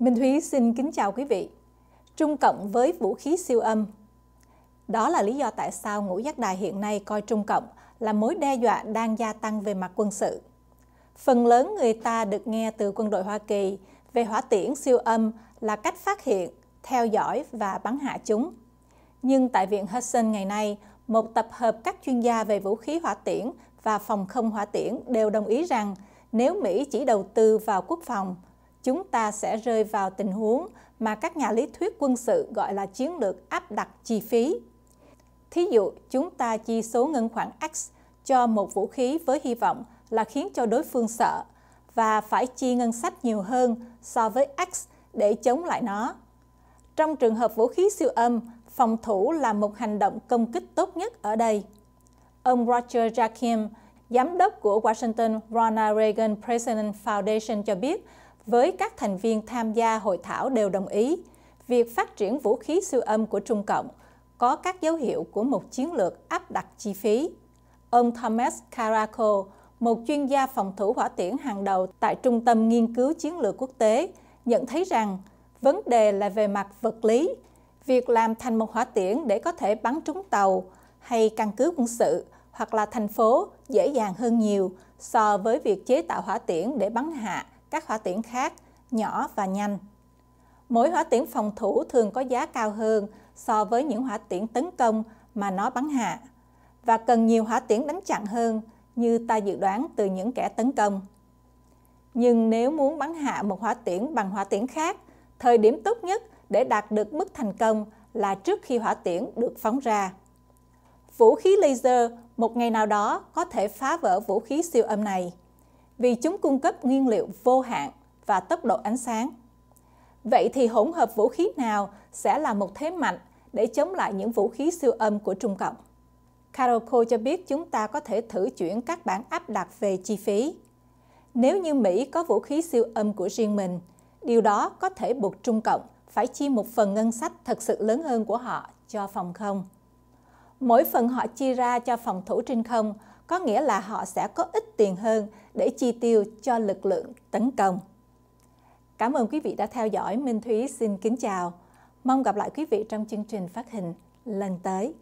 Minh Thúy xin kính chào quý vị. Trung Cộng với vũ khí siêu âm. Đó là lý do tại sao ngũ giác đài hiện nay coi Trung Cộng là mối đe dọa đang gia tăng về mặt quân sự. Phần lớn người ta được nghe từ quân đội Hoa Kỳ về hỏa tiễn siêu âm là cách phát hiện, theo dõi và bắn hạ chúng. Nhưng tại Viện Hudson ngày nay, một tập hợp các chuyên gia về vũ khí hỏa tiễn và phòng không hỏa tiễn đều đồng ý rằng nếu Mỹ chỉ đầu tư vào quốc phòng – chúng ta sẽ rơi vào tình huống mà các nhà lý thuyết quân sự gọi là chiến lược áp đặt chi phí. Thí dụ, chúng ta chi số ngân khoản X cho một vũ khí với hy vọng là khiến cho đối phương sợ và phải chi ngân sách nhiều hơn so với X để chống lại nó. Trong trường hợp vũ khí siêu âm, phòng thủ là một hành động công kích tốt nhất ở đây. Ông Roger Jakim, giám đốc của Washington Ronald Reagan President Foundation cho biết với các thành viên tham gia hội thảo đều đồng ý việc phát triển vũ khí siêu âm của Trung Cộng có các dấu hiệu của một chiến lược áp đặt chi phí. Ông Thomas Caraco, một chuyên gia phòng thủ hỏa tiễn hàng đầu tại Trung tâm Nghiên cứu Chiến lược Quốc tế, nhận thấy rằng vấn đề là về mặt vật lý. Việc làm thành một hỏa tiễn để có thể bắn trúng tàu hay căn cứ quân sự hoặc là thành phố dễ dàng hơn nhiều so với việc chế tạo hỏa tiễn để bắn hạ các hỏa tiễn khác nhỏ và nhanh. Mỗi hỏa tiễn phòng thủ thường có giá cao hơn so với những hỏa tiễn tấn công mà nó bắn hạ và cần nhiều hỏa tiễn đánh chặn hơn như ta dự đoán từ những kẻ tấn công. Nhưng nếu muốn bắn hạ một hỏa tiễn bằng hỏa tiễn khác, thời điểm tốt nhất để đạt được mức thành công là trước khi hỏa tiễn được phóng ra. Vũ khí laser một ngày nào đó có thể phá vỡ vũ khí siêu âm này vì chúng cung cấp nguyên liệu vô hạn và tốc độ ánh sáng. Vậy thì hỗn hợp vũ khí nào sẽ là một thế mạnh để chống lại những vũ khí siêu âm của Trung Cộng? Karoko cho biết chúng ta có thể thử chuyển các bản áp đặt về chi phí. Nếu như Mỹ có vũ khí siêu âm của riêng mình, điều đó có thể buộc Trung Cộng phải chi một phần ngân sách thật sự lớn hơn của họ cho phòng không. Mỗi phần họ chi ra cho phòng thủ trên không có nghĩa là họ sẽ có ít tiền hơn để chi tiêu cho lực lượng tấn công. Cảm ơn quý vị đã theo dõi. Minh Thúy xin kính chào. Mong gặp lại quý vị trong chương trình phát hình lần tới.